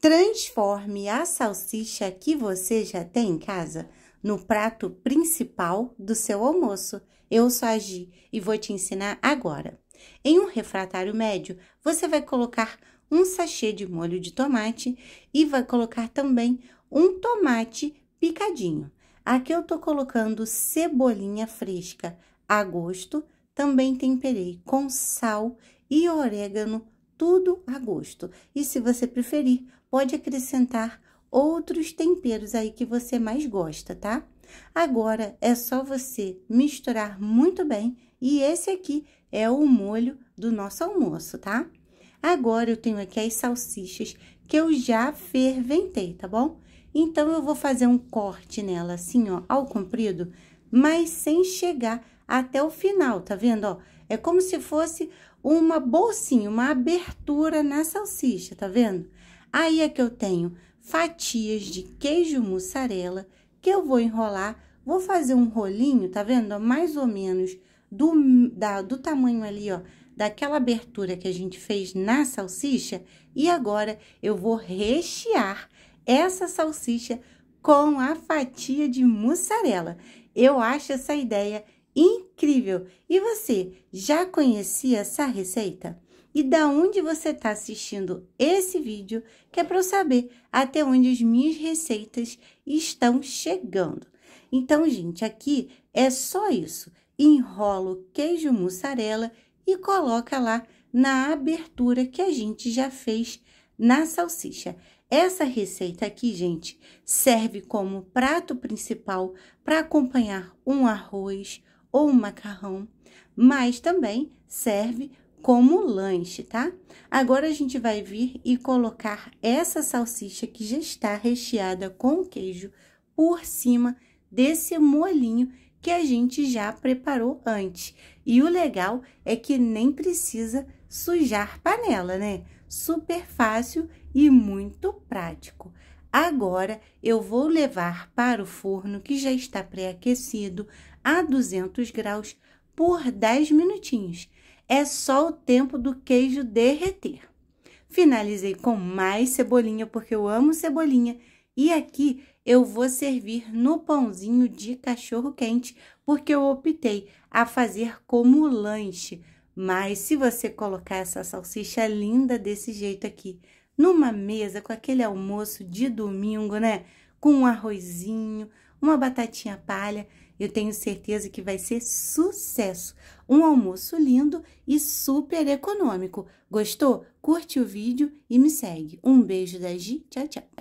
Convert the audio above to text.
Transforme a salsicha que você já tem em casa no prato principal do seu almoço. Eu sou a Gi e vou te ensinar agora. Em um refratário médio, você vai colocar um sachê de molho de tomate e vai colocar também um tomate picadinho. Aqui eu tô colocando cebolinha fresca a gosto, também temperei com sal e orégano tudo a gosto. E se você preferir, pode acrescentar outros temperos aí que você mais gosta, tá? Agora é só você misturar muito bem e esse aqui é o molho do nosso almoço, tá? Agora eu tenho aqui as salsichas que eu já ferventei, tá bom? Então eu vou fazer um corte nela assim, ó, ao comprido, mas sem chegar até o final, tá vendo? Ó, é como se fosse uma bolsinha, uma abertura na salsicha, tá vendo? Aí é que eu tenho fatias de queijo mussarela que eu vou enrolar, vou fazer um rolinho, tá vendo? Ó, mais ou menos do, da, do tamanho ali, ó, daquela abertura que a gente fez na salsicha. E agora eu vou rechear essa salsicha com a fatia de mussarela. Eu acho essa ideia Incrível! E você já conhecia essa receita? E da onde você está assistindo esse vídeo, que é para eu saber até onde as minhas receitas estão chegando. Então, gente, aqui é só isso. Enrola o queijo mussarela e coloca lá na abertura que a gente já fez na salsicha. Essa receita aqui, gente, serve como prato principal para acompanhar um arroz, ou um macarrão, mas também serve como lanche, tá? Agora a gente vai vir e colocar essa salsicha que já está recheada com queijo por cima desse molinho que a gente já preparou antes. E o legal é que nem precisa sujar panela, né? Super fácil e muito prático. Agora eu vou levar para o forno que já está pré-aquecido a 200 graus por 10 minutinhos. É só o tempo do queijo derreter. Finalizei com mais cebolinha, porque eu amo cebolinha. E aqui eu vou servir no pãozinho de cachorro quente, porque eu optei a fazer como lanche. Mas se você colocar essa salsicha linda desse jeito aqui, numa mesa com aquele almoço de domingo, né? Com um arrozinho, uma batatinha palha. Eu tenho certeza que vai ser sucesso. Um almoço lindo e super econômico. Gostou? Curte o vídeo e me segue. Um beijo da Gi. Tchau, tchau.